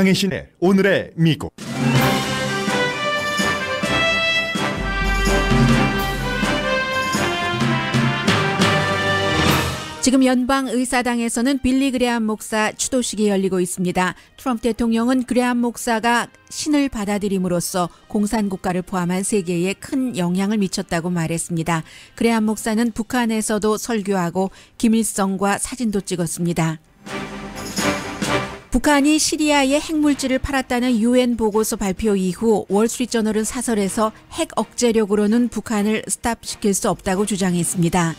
강혜신의 오늘의 미국 지금 연방 의사당에서는 빌리 그레암 목사 추도식이 열리고 있습니다. 트럼프 대통령은 그레암 목사가 신을 받아들임으로써 공산국가를 포함한 세계에 큰 영향을 미쳤다고 말했습니다. 그레암 목사는 북한에서도 설교하고 김일성과 사진도 찍었습니다. 북한이 시리아에 핵물질을 팔았다는 유엔 보고서 발표 이후 월스트리트저널은 사설에서 핵 억제력으로는 북한을 스탑시킬 수 없다고 주장했습니다.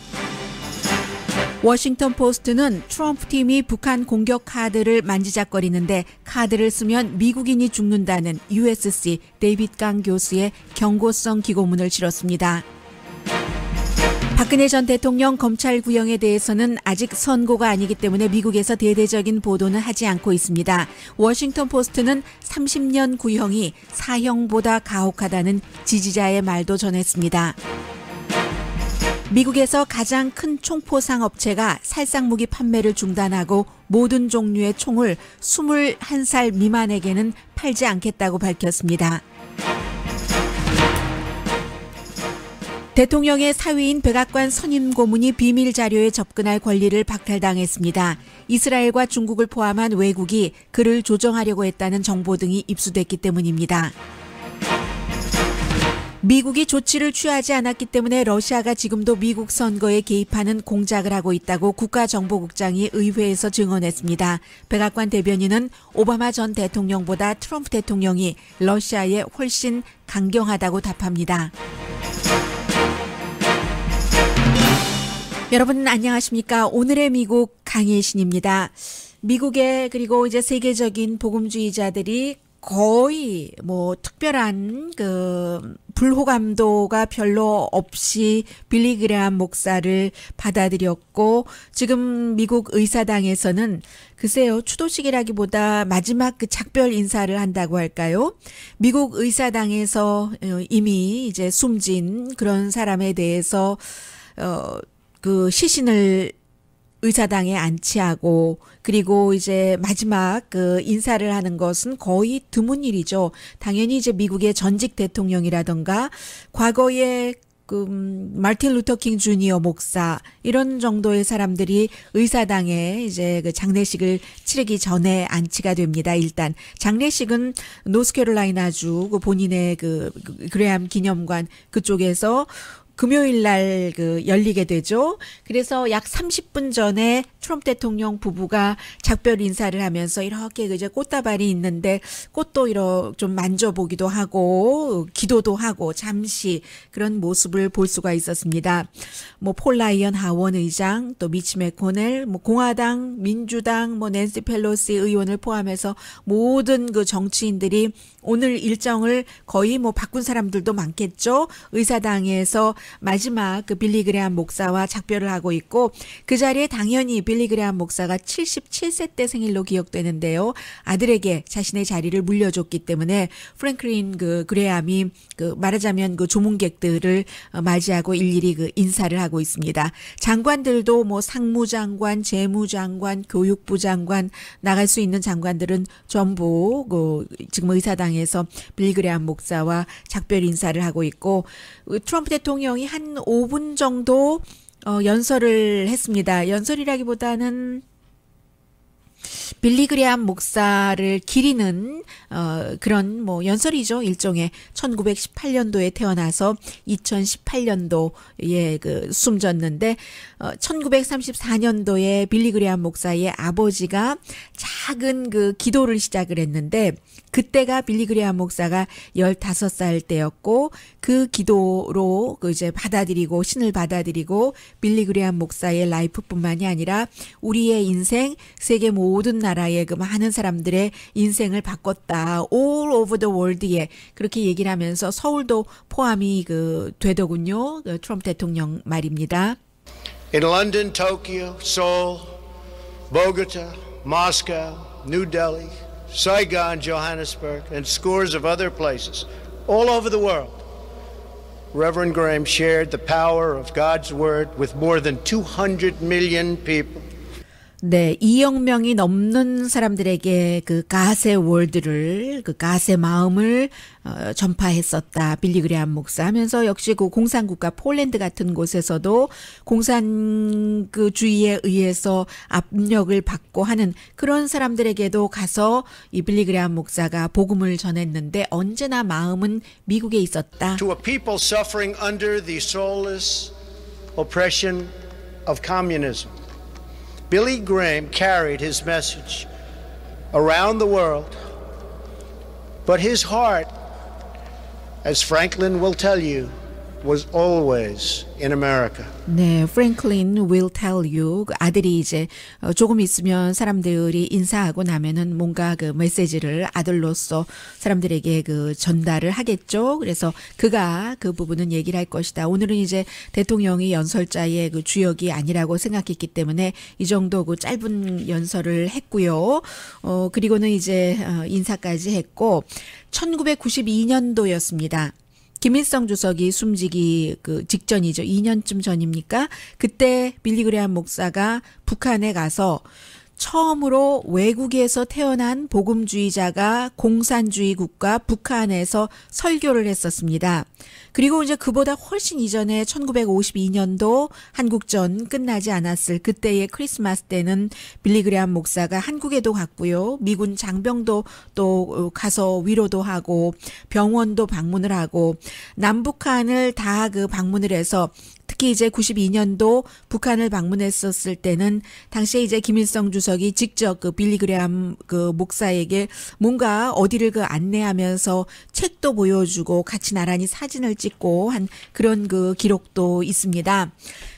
워싱턴 포스트는 트럼프 팀이 북한 공격 카드를 만지작거리는데 카드를 쓰면 미국인이 죽는다는 USC 데이빗 강 교수의 경고성 기고문을 실었습니다. 박근혜 전 대통령 검찰 구형에 대해서는 아직 선고가 아니기 때문에 미국에서 대대적인 보도는 하지 않고 있습니다. 워싱턴 포스트는 30년 구형이 사형보다 가혹하다는 지지자의 말도 전했습니다. 미국에서 가장 큰 총포상 업체가 살상무기 판매를 중단하고 모든 종류의 총을 21살 미만에게는 팔지 않겠다고 밝혔습니다. 대통령의 사위인 백악관 선임 고문이 비밀 자료에 접근할 권리를 박탈당했습니다. 이스라엘과 중국을 포함한 외국이 그를 조정하려고 했다는 정보 등이 입수됐기 때문입니다. 미국이 조치를 취하지 않았기 때문에 러시아가 지금도 미국 선거에 개입하는 공작을 하고 있다고 국가정보국장이 의회에서 증언했습니다. 백악관 대변인은 오바마 전 대통령보다 트럼프 대통령이 러시아에 훨씬 강경하다고 답합니다. 여러분 안녕하십니까? 오늘의 미국 강혜신입니다. 미국의 그리고 이제 세계적인 복음주의자들이 거의 뭐 특별한 그 불호감도가 별로 없이 빌리 그레한 목사를 받아들였고 지금 미국 의사당에서는 글쎄요 추도식이라기보다 마지막 그 작별 인사를 한다고 할까요? 미국 의사당에서 어, 이미 이제 숨진 그런 사람에 대해서 어그 시신을 의사당에 안치하고 그리고 이제 마지막 그 인사를 하는 것은 거의 드문 일이죠. 당연히 이제 미국의 전직 대통령이라던가 과거에 그 음, 마틴 루터 킹 주니어 목사 이런 정도의 사람들이 의사당에 이제 그 장례식을 치르기 전에 안치가 됩니다. 일단 장례식은 노스캐롤라이나주 그 본인의 그, 그, 그 그레암 기념관 그쪽에서 금요일 날 그 열리게 되죠. 그래서 약 30분 전에 트럼프 대통령 부부가 작별 인사를 하면서 이렇게 이제 꽃다발이 있는데 꽃도 이렇게 좀 만져보기도 하고 기도도 하고 잠시 그런 모습을 볼 수가 있었습니다. 뭐 폴라이언 하원 의장 또 미치 맥코넬 뭐 공화당 민주당 뭐 낸시 펠로시 의원을 포함해서 모든 그 정치인들이 오늘 일정을 거의 뭐 바꾼 사람들도 많겠죠. 의사당에서 마지막 그 빌리 그레한 목사와 작별을 하고 있고 그 자리에 당연히 빌리 그레한 목사가 77세 때 생일로 기억되는데요. 아들에게 자신의 자리를 물려줬기 때문에 프랭클린 그 그레함이 그 말하자면 그 조문객들을 어, 맞이하고 일일이 그 인사를 하고 있습니다. 장관들도 뭐 상무장관, 재무장관, 교육부 장관 나갈 수 있는 장관들은 전부 그 지금 의사당에서 빌리 그레함 목사와 작별 인사를 하고 있고 그 트럼프 대통령 대통령이 한 5분 정도 어, 연설을 했습니다. 연설이라기보다는 빌리 그레암 목사를 기리는 어, 그런 뭐 연설이죠 일종의 1918년도에 태어나서 2018년도에 그 숨졌는데 어, 1934년도에 빌리 그레암 목사의 아버지가 작은 그 기도를 시작을 했는데 그때가 빌리 그레한 목사가 15살 때였고 그 기도로 그 이제 받아들이고 신을 받아들이고 빌리 그레한 목사의 라이프뿐만이 아니라 우리의 인생 세계 모든 나라의 그 많은 사람들의 인생을 바꿨다. All over the world에 그렇게 얘기를 하면서 서울도 포함이 그 되더군요. 그 트럼프 대통령 말입니다. In London, Tokyo, Seoul, Bogota, Moscow, New Delhi Saigon, Johannesburg, and scores of other places all over the world. Reverend Graham shared the power of God's Word with more than 200 million people 네, 2억 명이 넘는 사람들에게 그 가세 월드를 그 가세 마음을 어, 전파했었다. 빌리 그레암 목사 하면서 역시 그 공산 국가 폴란드 같은 곳에서도 공산 그 주의에 의해서 압력을 받고 하는 그런 사람들에게도 가서 이 빌리 그레암 목사가 복음을 전했는데 언제나 마음은 미국에 있었다. To a people suffering under the soulless oppression of communism. Billy Graham carried his message around the world, but his heart, as Franklin will tell you, was always in America. 네, 프랭클린 will tell you 그 아들이 이제 어, 조금 있으면 사람들이 인사하고 나면은 뭔가 그 메시지를 아들로서 사람들에게 그 전달을 하겠죠. 그래서 그가 그 부분은 얘기를 할 것이다. 오늘은 이제 대통령이 연설자의 그 주역이 아니라고 생각했기 때문에 이 정도 그 짧은 연설을 했고요. 어 그리고는 이제 어, 인사까지 했고 1992년도였습니다. 김일성 주석이 숨지기 그 직전이죠. 2년쯤 전입니까? 그때 빌리그레한 목사가 북한에 가서 처음으로 외국에서 태어난 복음주의자가 공산주의 국가 북한에서 설교를 했었습니다. 그리고 이제 그보다 훨씬 이전에 1952년도 한국전 끝나지 않았을 그때의 크리스마스 때는 빌리그리암 목사가 한국에도 갔고요. 미군 장병도 또 가서 위로도 하고 병원도 방문을 하고 남북한을 다 그 방문을 해서 특히 이제 92년도 북한을 방문했었을 때는 당시에 이제 김일성 주석이 직접 그 빌리 그레암 그 목사에게 뭔가 어디를 그 안내하면서 책도 보여주고 같이 나란히 사진을 찍고 한 그런 그 기록도 있습니다.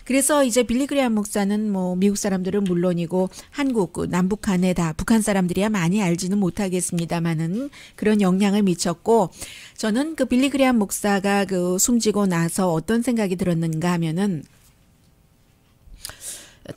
그래서 이제 빌리그리안 목사는 뭐 미국 사람들은 물론이고 한국 그 남북한에 다 북한 사람들이야 많이 알지는 못하겠습니다만은 그런 영향을 미쳤고 저는 그빌리그리안 목사가 그 숨지고 나서 어떤 생각이 들었는가 하면은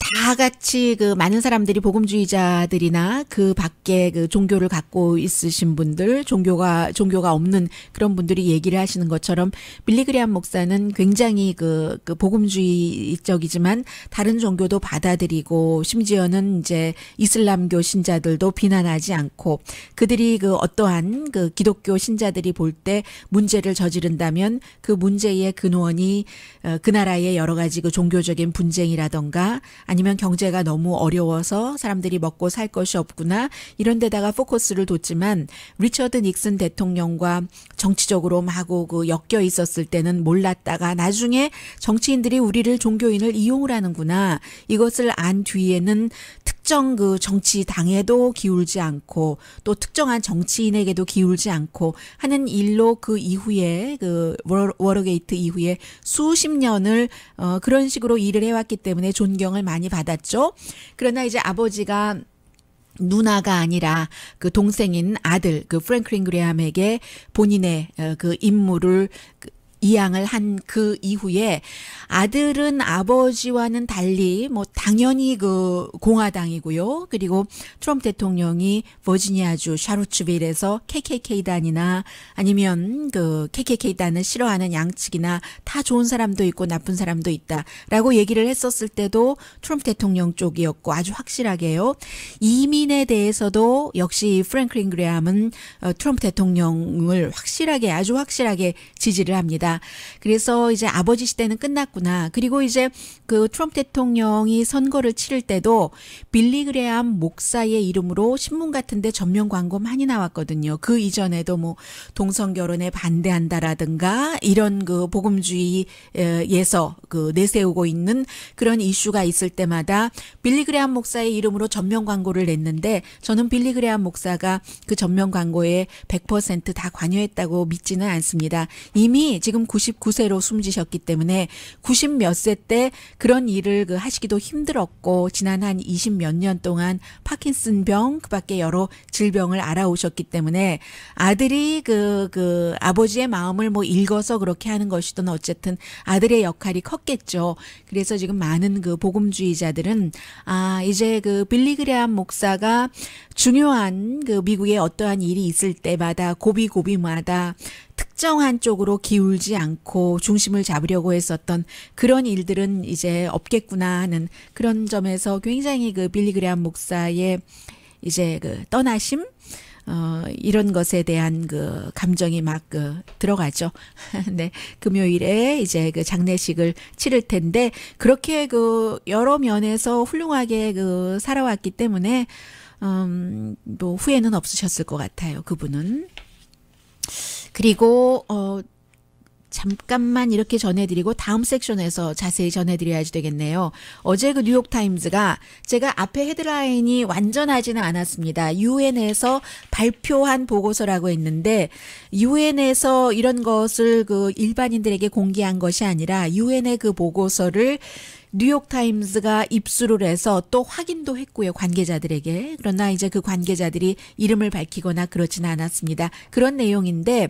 다 같이 그 많은 사람들이 복음주의자들이나 그 밖에 그 종교를 갖고 있으신 분들, 종교가 종교가 없는 그런 분들이 얘기를 하시는 것처럼 빌리그리안 목사는 굉장히 그, 그 복음주의적이지만 다른 종교도 받아들이고 심지어는 이제 이슬람교 신자들도 비난하지 않고 그들이 그 어떠한 그 기독교 신자들이 볼 때 문제를 저지른다면 그 문제의 근원이 어, 그 나라의 여러 가지 그 종교적인 분쟁이라던가 아니면 경제가 너무 어려워서 사람들이 먹고 살 것이 없구나 이런 데다가 포커스를 뒀지만 리처드 닉슨 대통령과 정치적으로 마구 그 엮여 있었을 때는 몰랐다가 나중에 정치인들이 우리를 종교인을 이용을 하는구나 이것을 안 뒤에는 특 특정 그 정치 당에도 기울지 않고 또 특정한 정치인에게도 기울지 않고 하는 일로 그 이후에 그 워러게이트 이후에 수십 년을 어 그런 식으로 일을 해왔기 때문에 존경을 많이 받았죠. 그러나 이제 아버지가 누나가 아니라 그 동생인 아들 그 프랭클린 그레함에게 본인의 어, 그 임무를 그 이양을 한 그 이후에 아들은 아버지와는 달리 뭐 당연히 그 공화당이고요. 그리고 트럼프 대통령이 버지니아주 샤루츠빌에서 KKK단이나 아니면 그 KKK단을 싫어하는 양측이나 다 좋은 사람도 있고 나쁜 사람도 있다라고 얘기를 했었을 때도 트럼프 대통령 쪽이었고 아주 확실하게요. 이민에 대해서도 역시 프랭클린 그레함은 어, 트럼프 대통령을 확실하게 아주 확실하게 지지를 합니다. 그래서 이제 아버지 시대는 끝났구나. 그리고 이제 그 트럼프 대통령이 선거를 치를 때도 빌리 그레암 목사의 이름으로 신문 같은데 전면 광고 많이 나왔거든요. 그 이전에도 뭐 동성 결혼에 반대한다라든가 이런 그 복음주의에서 그 내세우고 있는 그런 이슈가 있을 때마다 빌리 그레암 목사의 이름으로 전면 광고를 냈는데 저는 빌리 그레암 목사가 그 전면 광고에 100%다 관여했다고 믿지는 않습니다. 이미 지금 99세로 숨지셨기 때문에 90몇세때 그런 일을 그 하시기도 힘들었고 지난 한 20 몇 년 동안 파킨슨병 그밖에 여러 질병을 알아오셨기 때문에 아들이 그그 그 아버지의 마음을 뭐 읽어서 그렇게 하는 것이든 어쨌든 아들의 역할이 컸겠죠. 그래서 지금 많은 그 복음주의자들은 아 이제 그 빌리 그레암 목사가 중요한 그 미국의 어떠한 일이 있을 때마다 고비고비마다 특정한 쪽으로 기울지 않고 중심을 잡으려고 했었던 그런 일들은 이제 없겠구나 하는 그런 점에서 굉장히 그 빌리 그레한 목사의 이제 그 떠나심 어, 이런 것에 대한 그 감정이 막 그 들어가죠. 네. 금요일에 이제 그 장례식을 치를 텐데 그렇게 그 여러 면에서 훌륭하게 그 살아왔기 때문에 음, 뭐 후회는 없으셨을 것 같아요. 그분은. 그리고 어 잠깐만 이렇게 전해드리고 다음 섹션에서 자세히 전해드려야지 되겠네요. 어제 그 뉴욕타임즈가 제가 앞에 헤드라인이 완전하지는 않았습니다. 유엔에서 발표한 보고서라고 했는데 유엔에서 이런 것을 그 일반인들에게 공개한 것이 아니라 유엔의 그 보고서를 뉴욕타임즈가 입수를 해서 또 확인도 했고요. 관계자들에게. 그러나 이제 그 관계자들이 이름을 밝히거나 그러지는 않았습니다. 그런 내용인데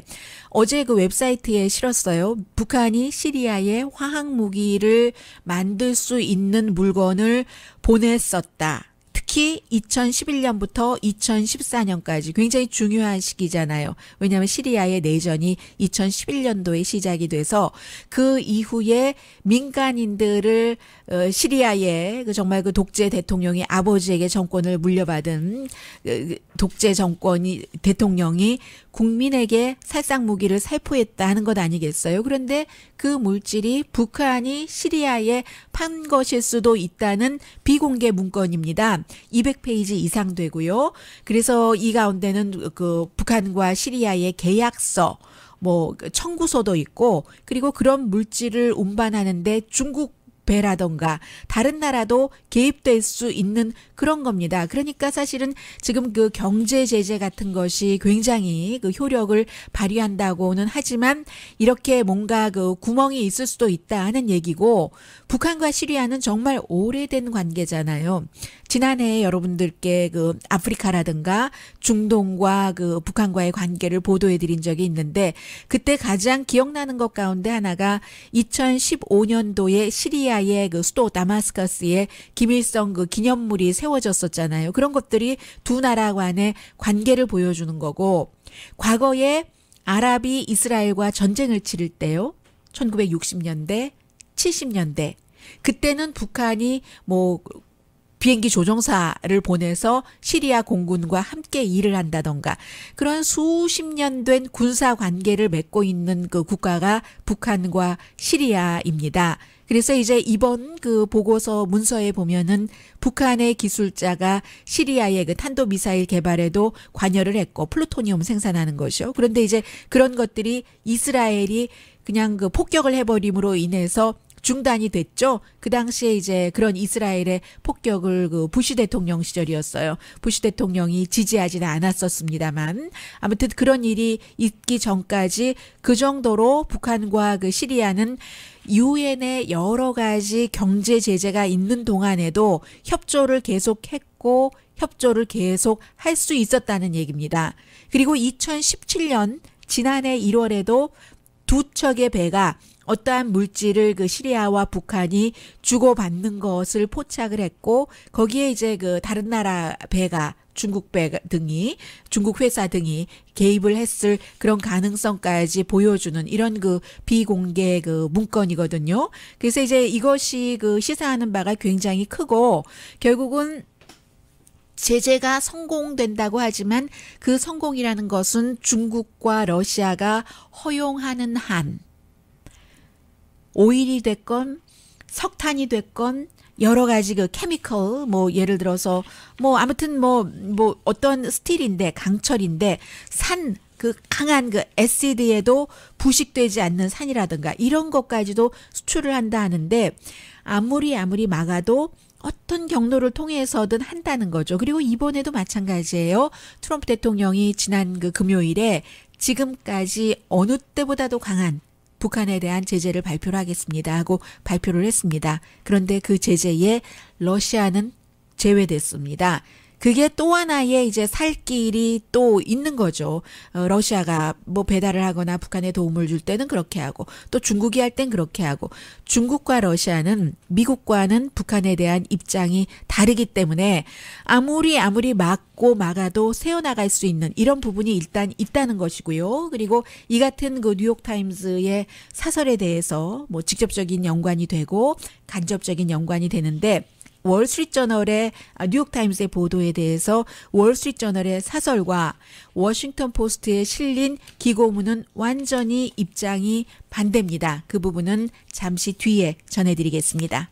어제 그 웹사이트에 실었어요. 북한이 시리아에 화학 무기를 만들 수 있는 물건을 보냈었다. 특히 2011년부터 2014년까지 굉장히 중요한 시기잖아요. 왜냐하면 시리아의 내전이 2011년도에 시작이 돼서 그 이후에 민간인들을 어, 시리아의 그 정말 그 독재 대통령이 아버지에게 정권을 물려받은 그, 그 독재 정권이 대통령이 국민에게 살상 무기를 살포했다는 것 아니겠어요? 그런데 그 물질이 북한이 시리아에 판 것일 수도 있다는 비공개 문건입니다. 200페이지 이상 되고요. 그래서 이 가운데는 그 북한과 시리아의 계약서 뭐 그 청구서도 있고 그리고 그런 물질을 운반하는데 중국 배라던가 다른 나라도 개입될 수 있는 그런 겁니다. 그러니까 사실은 지금 그 경제 제재 같은 것이 굉장히 그 효력을 발휘한다고는 하지만 이렇게 뭔가 그 구멍이 있을 수도 있다 하는 얘기고 북한과 시리아는 정말 오래된 관계잖아요. 지난해 여러분들께 그 아프리카라든가 중동과 그 북한과의 관계를 보도해 드린 적이 있는데 그때 가장 기억나는 것 가운데 하나가 2015년도에 시리아 시리아의 그 수도 다마스커스에 김일성 그 기념물이 세워졌었잖아요. 그런 것들이 두 나라 간의 관계를 보여주는 거고 과거에 아랍이 이스라엘과 전쟁을 치를 때요. 1960년대, 70년대. 그때는 북한이 뭐 비행기 조종사를 보내서 시리아 공군과 함께 일을 한다던가 그런 수십 년 된 군사 관계를 맺고 있는 그 국가가 북한과 시리아입니다. 그래서 이제 이번 그 보고서 문서에 보면은 북한의 기술자가 시리아의 그 탄도 미사일 개발에도 관여를 했고 플루토늄 생산하는 것이요. 그런데 이제 그런 것들이 이스라엘이 그냥 그 폭격을 해버림으로 인해서 중단이 됐죠. 그 당시에 이제 그런 이스라엘의 폭격을 그 부시 대통령 시절이었어요. 부시 대통령이 지지하지는 않았었습니다만 아무튼 그런 일이 있기 전까지 그 정도로 북한과 그 시리아는 유엔의 여러 가지 경제 제재가 있는 동안에도 협조를 계속했고 협조를 계속 할 수 있었다는 얘기입니다. 그리고 2017년 지난해 1월에도 두 척의 배가 어떠한 물질을 그 시리아와 북한이 주고받는 것을 포착을 했고 거기에 이제 그 다른 나라 배가 중국 배 등이 중국 회사 등이 개입을 했을 그런 가능성까지 보여주는 이런 그 비공개 그 문건이거든요. 그래서 이제 이것이 그 시사하는 바가 굉장히 크고 결국은 제재가 성공된다고 하지만 그 성공이라는 것은 중국과 러시아가 허용하는 한 오일이 됐건 석탄이 됐건 여러 가지 그 케미컬 뭐 예를 들어서 뭐 아무튼 뭐뭐 뭐 어떤 스틸인데 강철인데 산 그 강한 그 에시드에도 부식되지 않는 산이라든가 이런 것까지도 수출을 한다 하는데 아무리 아무리 막아도 어떤 경로를 통해서든 한다는 거죠. 그리고 이번에도 마찬가지예요. 트럼프 대통령이 지난 그 금요일에 지금까지 어느 때보다도 강한 북한에 대한 제재를 발표를 하겠습니다 하고 발표를 했습니다. 그런데 그 제재에 러시아는 제외됐습니다. 그게 또 하나의 이제 살 길이 또 있는 거죠. 어, 러시아가 뭐 배달을 하거나 북한에 도움을 줄 때는 그렇게 하고 또 중국이 할 땐 그렇게 하고 중국과 러시아는 미국과는 북한에 대한 입장이 다르기 때문에 아무리 아무리 막고 막아도 세워나갈 수 있는 이런 부분이 일단 있다는 것이고요. 그리고 이 같은 그 뉴욕타임즈의 사설에 대해서 뭐 직접적인 연관이 되고 간접적인 연관이 되는데 월스트리트저널의 아, 뉴욕타임스의 보도에 대해서 월스트리트저널의 사설과 워싱턴 포스트에 실린 기고문은 완전히 입장이 반대입니다. 그 부분은 잠시 뒤에 전해드리겠습니다.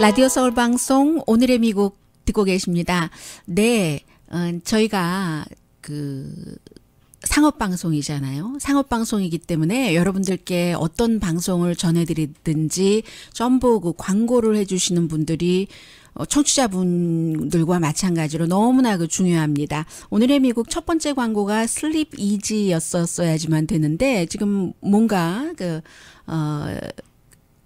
라디오 서울 방송 오늘의 미국 듣고 계십니다. 네, 어, 저희가 그 상업방송이잖아요. 상업방송이기 때문에 여러분들께 어떤 방송을 전해드리든지 전부 그 광고를 해주시는 분들이 어, 청취자분들과 마찬가지로 너무나 그 중요합니다. 오늘의 미국 첫 번째 광고가 슬립 이지였었어야지만 되는데 지금 뭔가 그 어,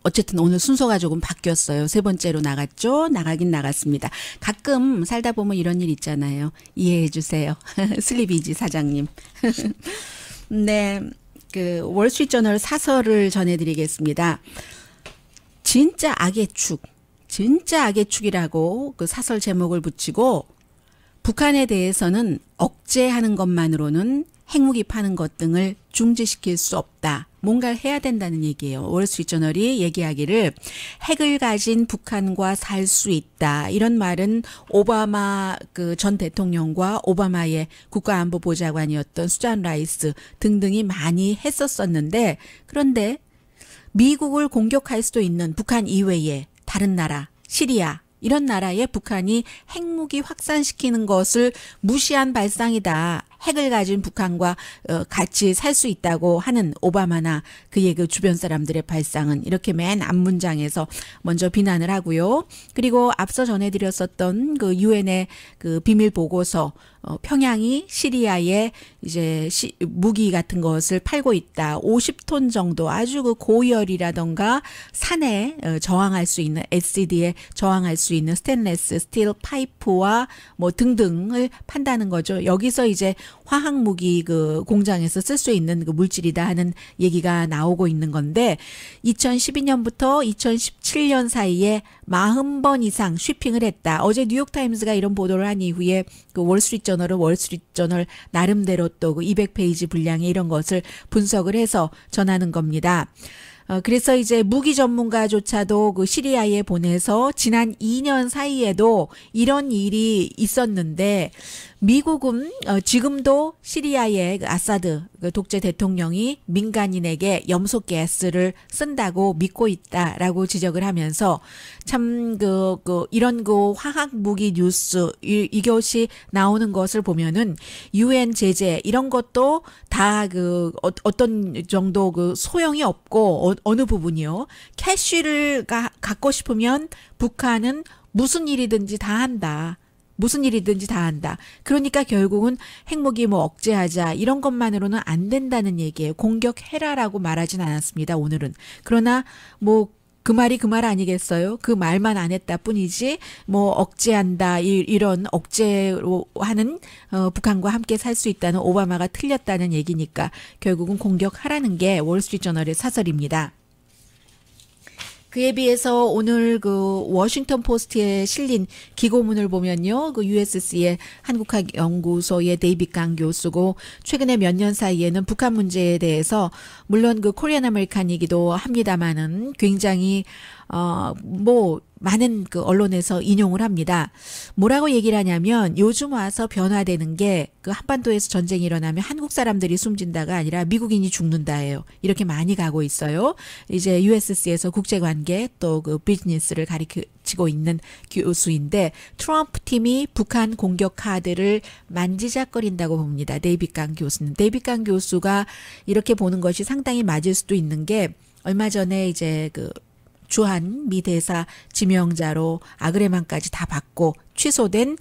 어쨌든 오늘 순서가 조금 바뀌었어요. 세 번째로 나갔죠. 나가긴 나갔습니다. 가끔 살다 보면 이런 일 있잖아요. 이해해 주세요. 슬리비지 사장님. 네. 그 월스트리트저널 사설을 전해드리겠습니다. 진짜 악의 축, 진짜 악의 축이라고 그 사설 제목을 붙이고 북한에 대해서는 억제하는 것만으로는 핵무기파는 것 등을 중지시킬 수 없다. 뭔가를 해야 된다는 얘기예요. 월스트리트 저널이 얘기하기를 핵을 가진 북한과 살 수 있다. 이런 말은 오바마 그 전 대통령과 오바마의 국가안보보좌관이었던 수잔 라이스 등등이 많이 했었었는데 그런데 미국을 공격할 수도 있는 북한 이외에 다른 나라, 시리아, 이런 나라에 북한이 핵무기 확산시키는 것을 무시한 발상이다. 핵을 가진 북한과 어, 같이 살 수 있다고 하는 오바마나 그의 그 주변 사람들의 발상은 이렇게 맨 앞문장에서 먼저 비난을 하고요. 그리고 앞서 전해드렸었던 그 유엔의 그 비밀 보고서 어, 평양이 시리아에 이제 시, 무기 같은 것을 팔고 있다. 50톤 정도 아주 그 고열이라던가 산에 어, 저항할 수 있는 SCD에 저항할 수 있는 스테인레스 스틸 파이프와 뭐 등등을 판다는 거죠. 여기서 이제 화학 무기 그 공장에서 쓸 수 있는 그 물질이다 하는 얘기가 나오고 있는 건데 2012년부터 2017년 사이에 40번 이상 쇼핑을 했다. 어제 뉴욕타임스가 이런 보도를 한 이후에 그 월스트리트 저널은 월스트리트 저널 나름대로 또 200페이지 분량의 이런 것을 분석을 해서 전하는 겁니다. 어, 그래서 이제 무기 전문가조차도 그 시리아에 보내서 지난 2년 사이에도 이런 일이 있었는데 미국은 어, 지금도 시리아의 그 아사드 그 독재 대통령이 민간인에게 염소 가스를 쓴다고 믿고 있다라고 지적을 하면서 참그 그 이런 그 화학 무기 뉴스 이, 이것이 나오는 것을 보면은 유엔 제재 이런 것도 다 그 어, 떤 정도 그 소용이 없고 어, 느 부분이요 캐쉬를 가, 갖고 싶으면 북한은 무슨 일이든지 다 한다. 무슨 일이든지 다 한다. 그러니까 결국은 핵무기 뭐 억제하자 이런 것만으로는 안 된다는 얘기예요 공격해라라고 말하진 않았습니다. 오늘은. 그러나 뭐 그 말이 그 말 아니겠어요? 그 말만 안 했다 뿐이지 뭐 억제한다 이, 런 억제로 하는 어, 북한과 함께 살 수 있다는 오바마가 틀렸다는 얘기니까 결국은 공격하라는 게 월스트리트저널의 사설입니다. 그에 비해서 오늘 그 워싱턴 포스트에 실린 기고문을 보면요. 그 USC의 한국학 연구소의 데이빗 강 교수고 최근에 몇 년 사이에는 북한 문제에 대해서 물론 그 코리안 아메리칸이기도 합니다만은 굉장히 어뭐 많은 그 언론에서 인용을 합니다. 뭐라고 얘기를 하냐면 요즘 와서 변화되는 게 그 한반도에서 전쟁이 일어나면 한국 사람들이 숨진다가 아니라 미국인이 죽는다예요. 이렇게 많이 가고 있어요. 이제 USC에서 국제 관계 또 그 비즈니스를 가리키고 있는 교수인데 트럼프 팀이 북한 공격 카드를 만지작거린다고 봅니다. 데이비강 교수는 데이비강 교수가 이렇게 보는 것이 상당히 맞을 수도 있는 게 얼마 전에 이제 그 주한 미 대사 지명자로 아그레만까지 다 받고 취소된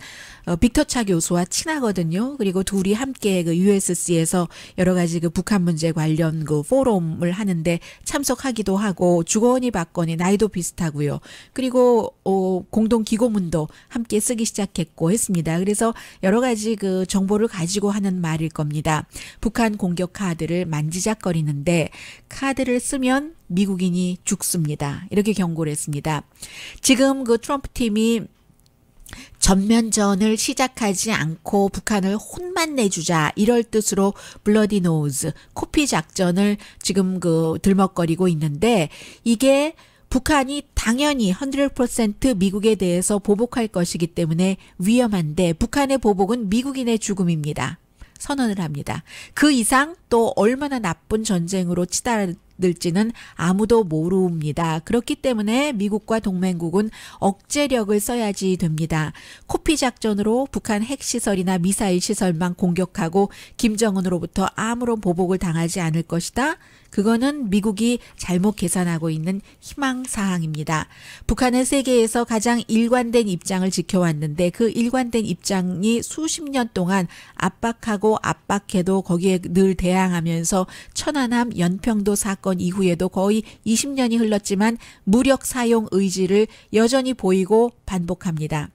어, 빅터차 교수와 친하거든요. 그리고 둘이 함께 그 USC에서 여러 가지 그 북한 문제 관련 그 포럼을 하는데 참석하기도 하고 주거니 받거니 나이도 비슷하고요. 그리고 어 공동 기고문도 함께 쓰기 시작했고 했습니다. 그래서 여러 가지 그 정보를 가지고 하는 말일 겁니다. 북한 공격 카드를 만지작거리는데 카드를 쓰면 미국인이 죽습니다. 이렇게 경고를 했습니다. 지금 그 트럼프 팀이 전면전을 시작하지 않고 북한을 혼만 내주자 이럴 뜻으로 블러디 노즈 코피 작전을 지금 그 들먹거리고 있는데 이게 북한이 당연히 100% 미국에 대해서 보복할 것이기 때문에 위험한데 북한의 보복은 미국인의 죽음입니다. 선언을 합니다. 그 이상 또 얼마나 나쁜 전쟁으로 치달, 될지는 아무도 모릅니다. 그렇기 때문에 미국과 동맹국은 억제력을 써야지 됩니다. 코피 작전으로 북한 핵시설이나 미사일 시설만 공격하고 김정은으로부터 아무런 보복을 당하지 않을 것이다. 그거는 미국이 잘못 계산하고 있는 희망사항입니다. 북한은 세계에서 가장 일관된 입장을 지켜왔는데 그 일관된 입장이 수십 년 동안 압박하고 압박해도 거기에 늘 대항하면서 천안함 연평도 사건 사건 이후에도 거의 20년이 흘렀지만 무력 사용 의지를 여전히 보이고 반복합니다.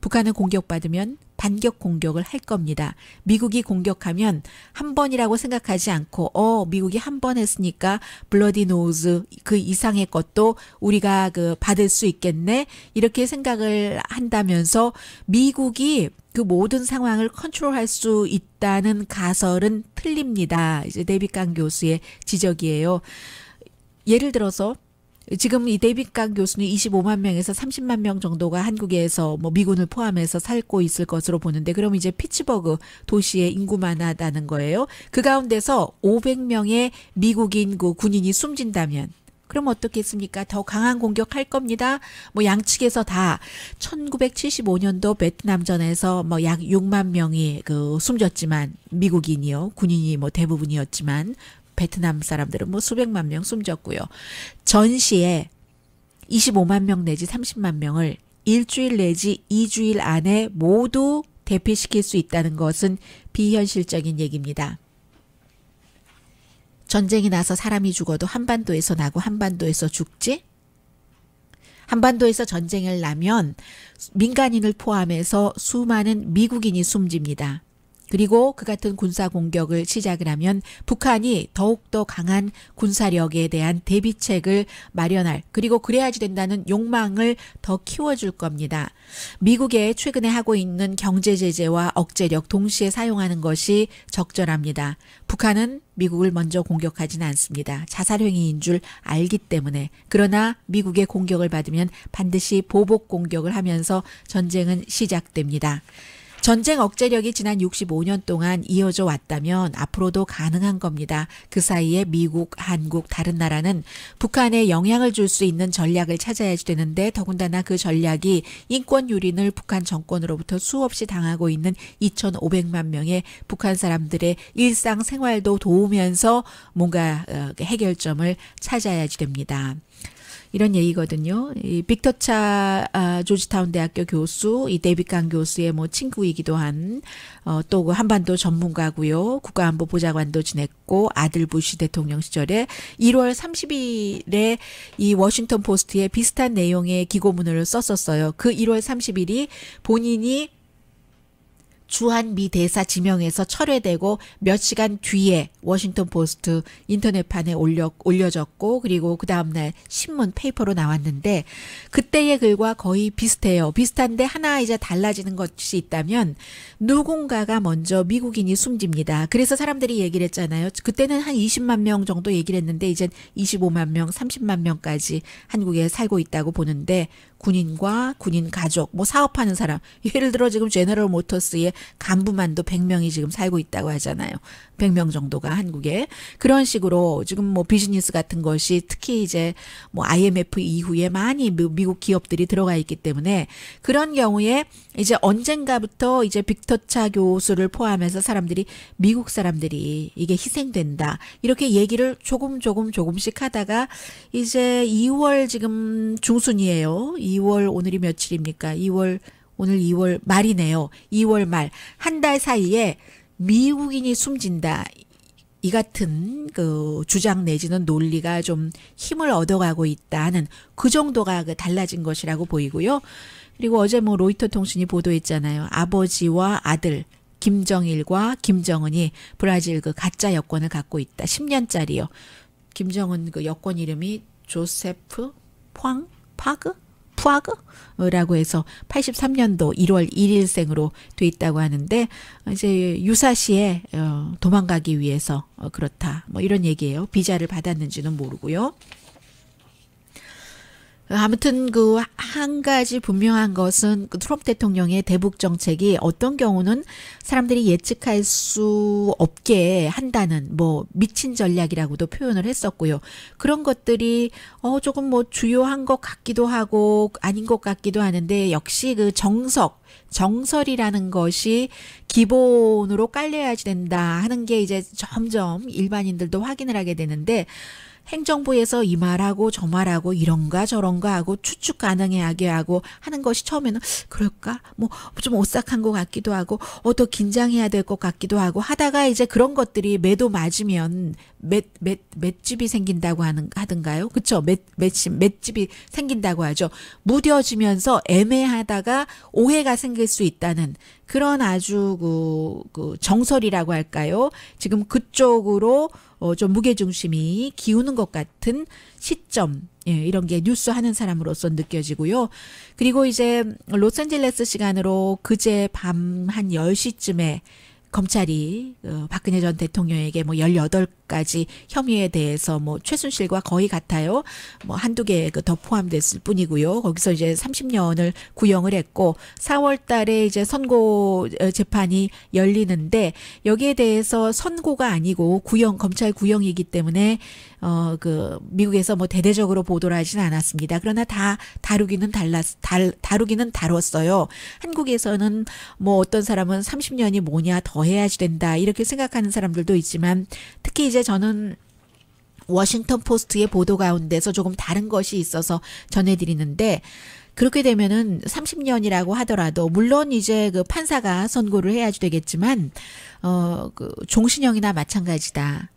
북한은 공격받으면 반격 공격을 할 겁니다. 미국이 공격하면 한 번이라고 생각하지 않고 어 미국이 한 번 했으니까 블러디 노즈 그 이상의 것도 우리가 그 받을 수 있겠네 이렇게 생각을 한다면서 미국이 그 모든 상황을 컨트롤할 수 있다는 가설은 틀립니다. 이제 데비강 교수의 지적이에요. 예를 들어서 지금 이데이빗강 교수는 25만 명에서 30만 명 정도가 한국에서 뭐 미군을 포함해서 살고 있을 것으로 보는데 그럼 이제 피츠버그 도시의 인구만 하다는 거예요. 그 가운데서 500명의 미국인 그 군인이 숨진다면 그럼 어떻겠습니까? 더 강한 공격할 겁니다. 뭐 양측에서 다 1975년도 베트남전에서 뭐 약 6만 명이 그 숨졌지만 미국인이요. 군인이 뭐 대부분이었지만 베트남 사람들은 뭐 수백만 명 숨졌고요. 전시에 25만 명 내지 30만 명을 일주일 내지 2주일 안에 모두 대피시킬 수 있다는 것은 비현실적인 얘기입니다. 전쟁이 나서 사람이 죽어도 한반도에서 나고 한반도에서 죽지? 한반도에서 전쟁을 나면 민간인을 포함해서 수많은 미국인이 숨집니다. 그리고 그 같은 군사 공격을 시작을 하면 북한이 더욱더 강한 군사력에 대한 대비책을 마련할 그리고 그래야지 된다는 욕망을 더 키워줄 겁니다. 미국의 최근에 하고 있는 경제 제재와 억제력 동시에 사용하는 것이 적절합니다. 북한은 미국을 먼저 공격하지는 않습니다. 자살행위인 줄 알기 때문에. 그러나 미국의 공격을 받으면 반드시 보복 공격을 하면서 전쟁은 시작됩니다. 전쟁 억제력이 지난 65년 동안 이어져 왔다면 앞으로도 가능한 겁니다. 그 사이에 미국, 한국, 다른 나라는 북한에 영향을 줄 수 있는 전략을 찾아야지 되는데 더군다나 그 전략이 인권 유린을 북한 정권으로부터 수없이 당하고 있는 2,500만 명의 북한 사람들의 일상 생활도 도우면서 뭔가 어, 해결점을 찾아야지 됩니다. 이런 얘기거든요. 이 빅터차 아, 조지타운 대학교 교수, 이데이빗 교수의 뭐 친구이기도 한, 어, 또 그 한반도 전문가고요. 국가안보 보좌관도 지냈고 아들 부시 대통령 시절에 1월 30일에 이 워싱턴 포스트에 비슷한 내용의 기고문을 썼었어요. 그 1월 30일이 본인이 주한미 대사 지명에서 철회되고 몇 시간 뒤에 워싱턴 포스트 인터넷판에 올려 올려졌고 그리고 그 다음 날 신문 페이퍼로 나왔는데 그때의 글과 거의 비슷해요. 비슷한데 하나이자 달라지는 것이 있다면 누군가가 먼저 미국인이 숨집니다. 그래서 사람들이 얘기를 했잖아요. 그때는 한 20만 명 정도 얘기를 했는데 이젠 25만 명, 30만 명까지 한국에 살고 있다고 보는데 군인과 군인 가족, 뭐 사업하는 사람. 예를 들어 지금 제너럴 모터스의 간부만도 100명이 지금 살고 있다고 하잖아요. 100명 정도가 한국에. 그런 식으로 지금 뭐 비즈니스 같은 것이 특히 이제 뭐 IMF 이후에 많이 미국 기업들이 들어가 있기 때문에 그런 경우에 이제 언젠가부터 이제 빅터차 교수를 포함해서 사람들이 미국 사람들이 이게 희생된다. 이렇게 얘기를 조금 조금 조금씩 하다가 이제 2월 지금 중순이에요. 2월 오늘이 며칠입니까? 2월 오늘 2월 말이네요. 2월 말 한 달 사이에 미국인이 숨진다. 이 같은 그 주장 내지는 논리가 좀 힘을 얻어가고 있다는 그 정도가 그 달라진 것이라고 보이고요. 그리고 어제 뭐 로이터 통신이 보도했잖아요. 아버지와 아들 김정일과 김정은이 브라질 그 가짜 여권을 갖고 있다. 10년짜리요. 김정은 그 여권 이름이 조세프 황 파그 푸아그라고 해서 83년도 1월 1일생으로 돼 있다고 하는데 이제 유사시에 어, 도망가기 위해서 어, 그렇다 뭐 이런 얘기예요. 비자를 받았는지는 모르고요. 아무튼 그 한 가지 분명한 것은 그 트럼프 대통령의 대북 정책이 어떤 경우는 사람들이 예측할 수 없게 한다는 뭐 미친 전략이라고도 표현을 했었고요. 그런 것들이 어 조금 뭐 주요한 것 같기도 하고 아닌 것 같기도 하는데 역시 그 정석 정설이라는 것이 기본으로 깔려야지 된다 하는 게 이제 점점 일반인들도 확인을 하게 되는데 행정부에서 이 말하고 저 말하고 이런가 저런가 하고 추측 가능하게 하고 하는 것이 처음에는 그럴까? 뭐 좀 오싹한 것 같기도 하고 어더 긴장해야 될 것 같기도 하고 하다가 이제 그런 것들이 매도 맞으면 맷, 맷, 맷집이 생긴다고 하는, 하든가요? 그쵸? 맷, 맷집, 맷집이 생긴다고 하죠. 무뎌지면서 애매하다가 오해가 생길 수 있다는 그런 아주 그, 그 정설이라고 할까요? 지금 그쪽으로 어, 좀 무게 중심이 기우는 것 같은 시점 예, 이런 게 뉴스 하는 사람으로서 느껴지고요. 그리고 이제 로스앤젤레스 시간으로 그제 밤 한1 0시쯤에 검찰이 어, 박근혜 전 대통령에게 뭐열여 까지 혐의에 대해서 뭐 최순실과 거의 같아요. 뭐 한두 개더 그 포함됐을 뿐이고요. 거기서 이제 30년을 구형을 했고 4월 달에 이제 선고 어, 재판이 열리는데 여기에 대해서 선고가 아니고 구형 검찰 구형이기 때문에 어 그 미국에서 뭐 대대적으로 보도를 하진 않았습니다. 그러나 다 다루기는 달랐 달 다루기는 다뤘어요. 한국에서는 뭐 어떤 사람은 30년이 뭐냐 더 해야지 된다 이렇게 생각하는 사람들도 있지만 특히 이제 저는 워싱턴 포스트의 보도 가운데서 조금 다른 것이 있어서 전해드리는데 그렇게 되면은 30년이라고 하더라도 물론 이제 그 판사가 선고를 해야지 되겠지만 어 그 종신형이나 마찬가지다.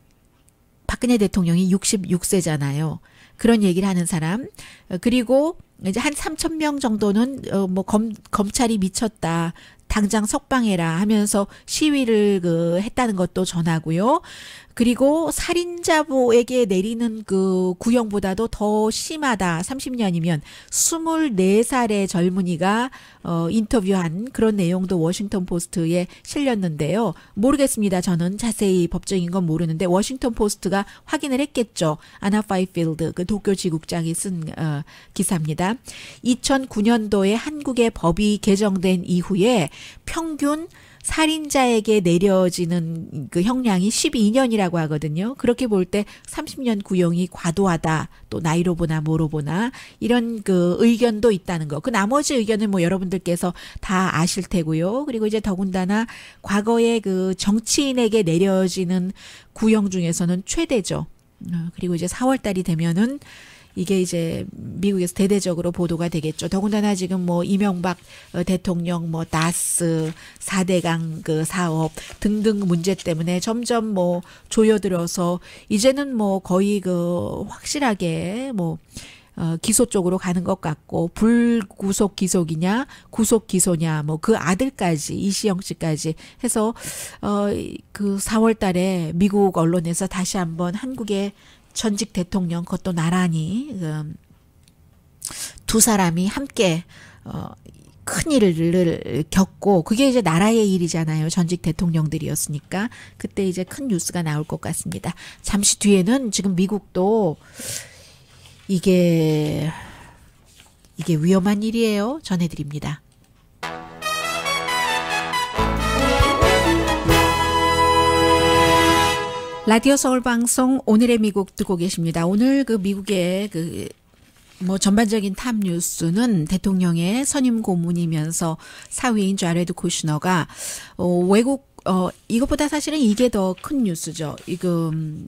박근혜 대통령이 66세잖아요. 그런 얘기를 하는 사람 그리고 이제 한 3천 명 정도는 어뭐 검, 검찰이 미쳤다. 당장 석방해라 하면서 시위를 그 했다는 것도 전하고요. 그리고 살인자부에게 내리는 그 구형보다도 더 심하다. 30년이면 24살의 젊은이가 어 인터뷰한 그런 내용도 워싱턴 포스트에 실렸는데요. 모르겠습니다. 저는 자세히 법적인 건 모르는데 워싱턴 포스트가 확인을 했겠죠. 아나 파이필드 그 도쿄 지국장이 쓴 어, 기사입니다. 2009년도에 한국의 법이 개정된 이후에 평균 살인자에게 내려지는 그 형량이 12년이라고 하거든요. 그렇게 볼 때 30년 구형이 과도하다. 또 나이로 보나 뭐로 보나 이런 그 의견도 있다는 거. 그 나머지 의견은 뭐 여러분들께서 다 아실 테고요. 그리고 이제 더군다나 과거에 그 정치인에게 내려지는 구형 중에서는 최대죠. 어, 그리고 이제 4월 달이 되면은 이게 이제 미국에서 대대적으로 보도가 되겠죠. 더군다나 지금 뭐 이명박 어, 대통령 뭐 나스 사대강그 사업 등등 문제 때문에 점점 뭐 조여들어서 이제는 뭐 거의 그 확실하게 뭐 어, 기소 쪽으로 가는 것 같고 불구속 기소이냐 구속 기소냐 뭐 그 아들까지 이시영 씨까지 해서 어 그 4월 달에 미국 언론에서 다시 한번 한국의 전직 대통령 그것도 나란히 음, 두 사람이 함께 어, 큰 일을 겪고 그게 이제 나라의 일이잖아요. 전직 대통령들이었으니까 그때 이제 큰 뉴스가 나올 것 같습니다. 잠시 뒤에는 지금 미국도 이게 이게 위험한 일이에요. 전해드립니다. 라디오 서울 방송 오늘의 미국 듣고 계십니다. 오늘 그 미국의 그 뭐 전반적인 탑 뉴스는 대통령의 선임 고문이면서 사위인 자레드 코슈너가 어, 외국 어 이것보다 사실은 이게 더 큰 뉴스죠. 이금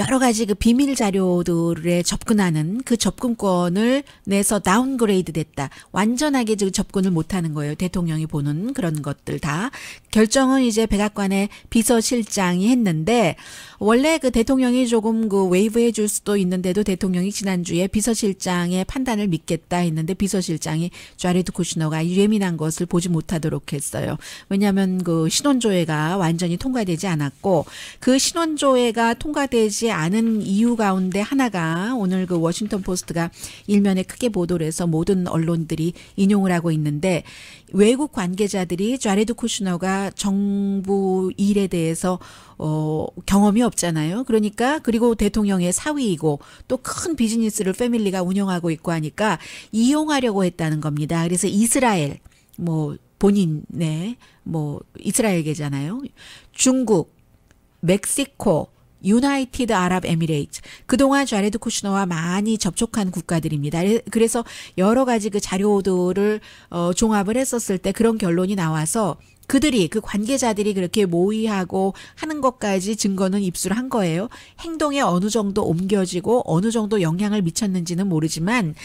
여러 가지 그 비밀 자료들에 접근하는 그 접근권을 내서 다운그레이드 됐다. 완전하게 지금 그 접근을 못하는 거예요. 대통령이 보는 그런 것들 다. 결정은 이제 백악관의 비서실장이 했는데 원래 그 대통령이 조금 그 웨이브해 줄 수도 있는데도 대통령이 지난주에 비서실장의 판단을 믿겠다 했는데 비서실장이 좌레드 쿠시너가 예민한 것을 보지 못하도록 했어요. 왜냐하면 그 신원조회가 완전히 통과되지 않았고 그 신원조회가 통과되지 하지 않은 이유 가운데 하나가 오늘 그 워싱턴 포스트가 일면에 크게 보도를 해서 모든 언론들이 인용을 하고 있는데 외국 관계자들이 좌레드 쿠슈너가 정부 일에 대해서 어 경험이 없잖아요. 그러니까 그리고 대통령의 사위이고 또 큰 비즈니스를 패밀리가 운영하고 있고 하니까 이용하려고 했다는 겁니다. 그래서 이스라엘 뭐 본인의 뭐 이스라엘계잖아요. 중국, 멕시코, 유나이티드 아랍 에미레이트. 그동안 좌레드 쿠슈 h 와 많이 접촉한 국가들입니다. 예, 그래서 여러 가지 그 자료들을 어, 종합을 했었을 때 그런 결론이 나와서 그들이 그 관계자들이 그렇게 모의하고 하는 것까지 증거는 입수를 한 거예요. 행동에 어느 정도 옮겨지고 어느 정도 영향을 미쳤는지는 모르지만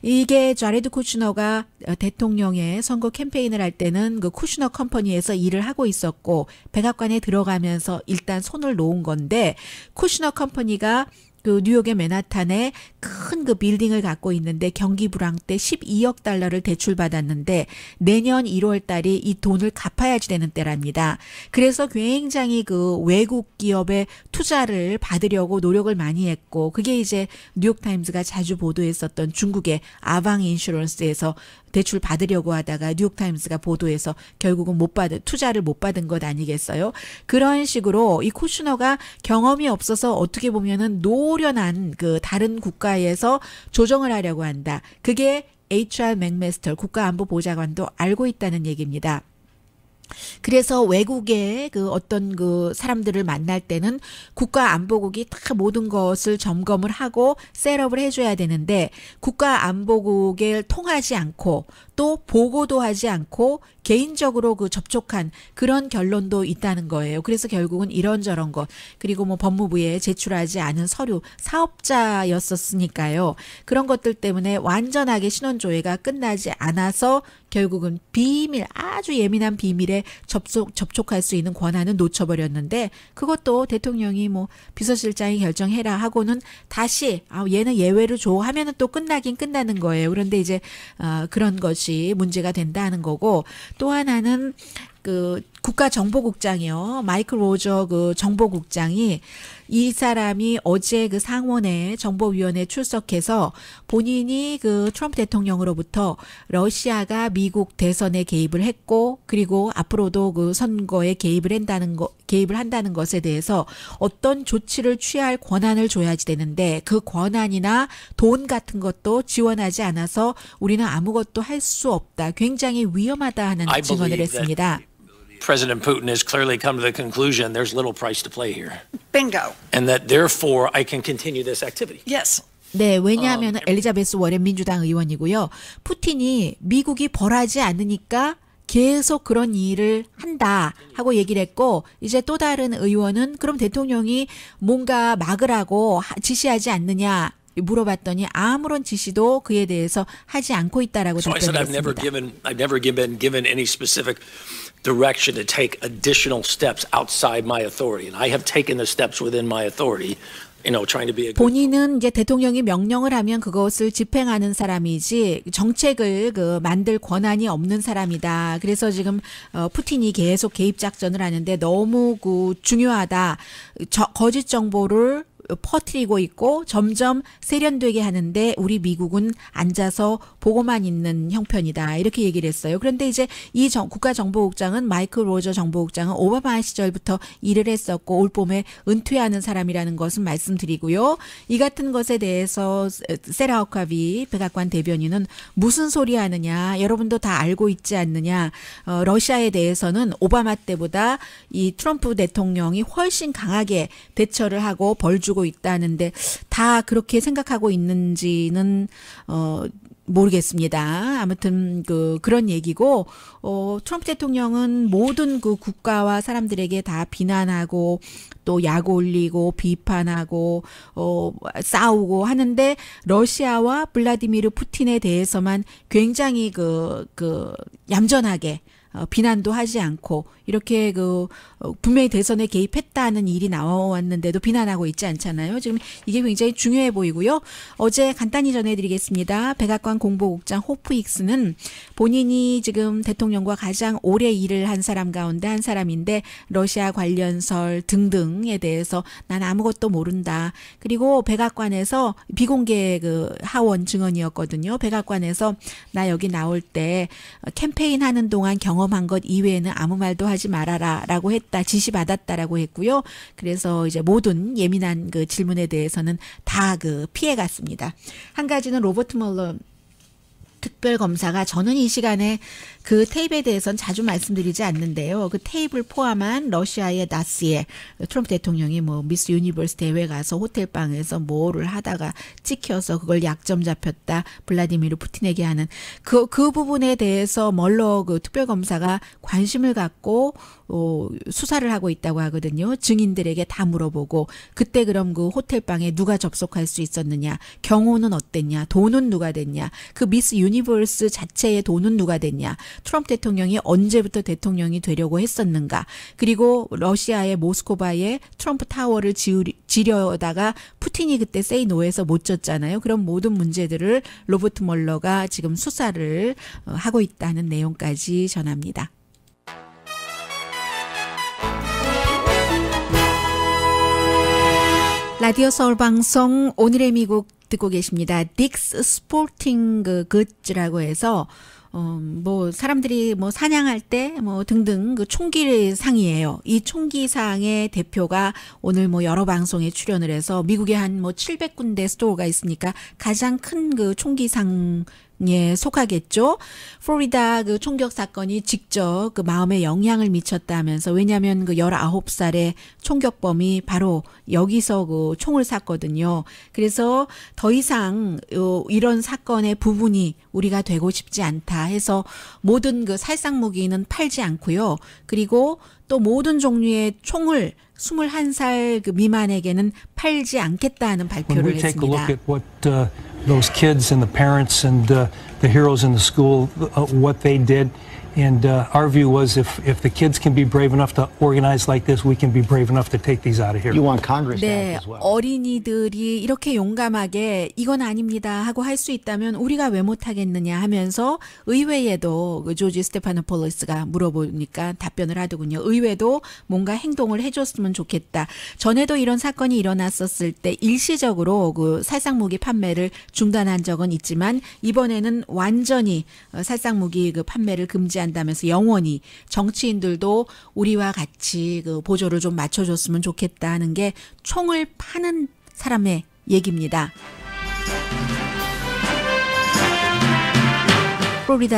이게 자레드 쿠슈너가 어, 대통령의 선거 캠페인을 할 때는 그 쿠슈너 컴퍼니에서 일을 하고 있었고 백악관에 들어가면서 일단 손을 놓은 건데 쿠슈너 컴퍼니가 그 뉴욕의 맨하탄에 큰 그 빌딩을 갖고 있는데 경기 불황 때 12억 달러를 대출받았는데 내년 1월 달이 이 돈을 갚아야지 되는 때랍니다. 그래서 굉장히 그 외국 기업의 투자를 받으려고 노력을 많이 했고 그게 이제 뉴욕타임즈가 자주 보도했었던 중국의 아방 인슈런스에서 대출 받으려고 하다가 뉴욕타임스가 보도해서 결국은 못 받은 투자를 못 받은 것 아니겠어요? 그런 식으로 이 코슈너가 경험이 없어서 어떻게 보면은 노련한 그 다른 국가에서 조정을 하려고 한다. 그게 HR 맥메스터 국가안보보좌관도 알고 있다는 얘기입니다. 그래서 외국의 그 어떤 그 사람들을 만날 때는 국가안보국이 다 모든 것을 점검을 하고 셋업을 해줘야 되는데 국가안보국을 통하지 않고 또 보고도 하지 않고 개인적으로 그 접촉한 그런 결론도 있다는 거예요. 그래서 결국은 이런저런 것 그리고 뭐 법무부에 제출하지 않은 서류 사업자였었으니까요. 그런 것들 때문에 완전하게 신원조회가 끝나지 않아서 결국은 비밀 아주 예민한 비밀에 접속 접촉할 수 있는 권한은 놓쳐버렸는데 그것도 대통령이 뭐 비서실장이 결정해라 하고는 다시 아 얘는 예외를 줘 하면은 또 끝나긴 끝나는 거예요. 그런데 이제 어, 그런 것이 것이 문제가 된다는 거고 또 하나는 그 국가정보국장이요. 마이클 로저 그 정보국장이 이 사람이 어제 그 상원에 정보위원회 에 출석해서 본인이 그 트럼프 대통령으로부터 러시아가 미국 대선에 개입을 했고 그리고 앞으로도 그 선거에 개입을 한다는 거 개입을 한다는 것에 대해서 어떤 조치를 취할 권한을 줘야지 되는데 그 권한이나 돈 같은 것도 지원하지 않아서 우리는 아무것도 할 수 없다. 굉장히 위험하다 하는 뭐 증언을 그 했습니다. President Putin has clearly come to the conclusion there's little price to play here. Bingo. And that therefore I can continue this activity. Yes. 네, 왜냐하면 엘리자베스 워렌 민주당 의원이고요. 푸틴이 미국이 벌하지 않으니까 계속 그런 일을 한다 하고 얘기를 했고 이제 또 다른 의원은 그럼 대통령이 뭔가 막으라고 지시하지 않느냐 물어봤더니 아무런 지시도 그에 대해서 하지 않고 있다라고 답변했습니다. So direction to take additional steps outside my authority. And I have taken the steps within my authority. You know, trying to be a 본인은 이제 대통령이 명령을 하면 그것을 집행하는 사람이지 정책을 그 만들 권한이 없는 사람이다. 그래서 지금 어, 푸틴이 계속 개입 작전을 하는데 너무 그 중요하다. 저, 거짓 정보를 퍼트리고 있고 점점 세련되게 하는데 우리 미국은 앉아서 보고만 있는 형편이다. 이렇게 얘기를 했어요. 그런데 이제 이 정, 국가정보국장은 마이클 로저 정보국장은 오바마 시절부터 일을 했었고 올 봄에 은퇴하는 사람이라는 것은 말씀드리고요. 이 같은 것에 대해서 세라 오카비 백악관 대변인은 무슨 소리 하느냐. 여러분도 다 알고 있지 않느냐. 어, 러시아에 대해서는 오바마 때보다 이 트럼프 대통령이 훨씬 강하게 대처를 하고 벌주 보여주고 있다는데 다 그렇게 생각하고 있는지는 어 모르겠습니다. 아무튼 그 그런 얘기고 어 트럼프 대통령은 모든 그 국가와 사람들에게 다 비난하고 또 약 올리고 비판하고 어 싸우고 하는데 러시아와 블라디미르 푸틴에 대해서만 굉장히 그그 그 얌전하게 어, 비난도 하지 않고 이렇게 그 어, 분명히 대선에 개입했다는 일이 나왔는데도 비난하고 있지 않잖아요. 지금 이게 굉장히 중요해 보이고요. 어제 간단히 전해드리겠습니다. 백악관 공보국장 호프 익스는 본인이 지금 대통령과 가장 오래 일을 한 사람 가운데 한 사람인데 러시아 관련설 등등에 대해서 난 아무것도 모른다. 그리고 백악관에서 비공개 그 하원 증언이었거든요. 백악관에서 나 여기 나올 때 캠페인 하는 동안 경험한 것 이외에는 아무 말도 하지 하지 말아라라고 했다. 지시받았다라고 했고요. 그래서 이제 모든 예민한 그 질문에 대해서는 다 그 피해 갔습니다. 한 가지는 로버트 멀런 특별검사가 저는 이 시간에 그 테이프에 대해선 자주 말씀드리지 않는데요. 그 테이프를 포함한 러시아의 나스에 트럼프 대통령이 뭐 미스 유니버스 대회 가서 호텔 방에서 뭐를 하다가 찍혀서 그걸 약점 잡혔다 블라디미르 푸틴에게 하는 그그 그 부분에 대해서 멀러 그 특별검사가 관심을 갖고 어, 수사를 하고 있다고 하거든요. 증인들에게 다 물어보고 그때 그럼 그 호텔방에 누가 접속할 수 있었느냐, 경호는 어땠냐, 돈은 누가 됐냐, 그 미스 유니버스 자체의 돈은 누가 됐냐, 트럼프 대통령이 언제부터 대통령이 되려고 했었는가, 그리고 러시아의 모스코바에 트럼프 타워를 지으리, 지려다가 푸틴이 그때 세이노에서 못 졌잖아요. 그런 모든 문제들을 로버트 멀러가 지금 수사를 어, 하고 있다는 내용까지 전합니다. 라디오 서울 방송 오늘의 미국 듣고 계십니다. 딕스 스포팅 그즈라고 해서 어뭐 음, 사람들이 뭐 사냥할 때 뭐 등등 그 총기 상이에요. 이 총기 상의 대표가 오늘 뭐 여러 방송에 출연을 해서 미국에 한뭐 700군데 스토어가 있으니까 가장 큰 그 총기 상 예, 속하겠죠. 플로리다 그 총격 사건이 직접 그 마음에 영향을 미쳤다면서 하왜냐면그 열아홉 살의 총격범이 바로 여기서 그 총을 쐈거든요. 그래서 더 이상 요 이런 사건의 부분이 우리가 되고 싶지 않다 해서 모든 그 살상 무기는 팔지 않고요. 그리고 또 모든 종류의 총을 21살 그 미만에게는 팔지 않겠다는 발표를 했습니다. those kids and the parents and uh, the heroes in the school, uh, what they did. And uh, our view was if, if the kids can be brave enough to organize like this, we can be brave enough to take these out of here. You want Congress 네, as well. 어린이들이 이렇게 용감하게 이건 아닙니다 하고 할 수 있다면 우리가 왜 못하겠느냐 하면서 의회에도 그 조지 스테파노폴로스가 물어보니까 답변을 하더군요. 의회도 뭔가 행동을 해줬으면 좋겠다. 전에도 이런 사건이 일어났었을 때 일시적으로 그 살상무기 판매를 중단한 적은 있지만 이번에는 완전히 어, 살상무기 그 판매를 금지한 한다면서 영원히 정치인들도 우리와 같이 그 보조를 좀 맞춰줬으면 좋겠다는 게 총을 파는 사람의 얘기입니다.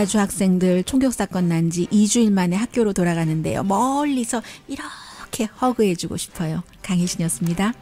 플로리다주 학생들 총격 사건 난 지 2주일 만에 학교로 돌아가는데요. 멀리서 이렇게 허그해주고 싶어요. 강혜신이었습니다.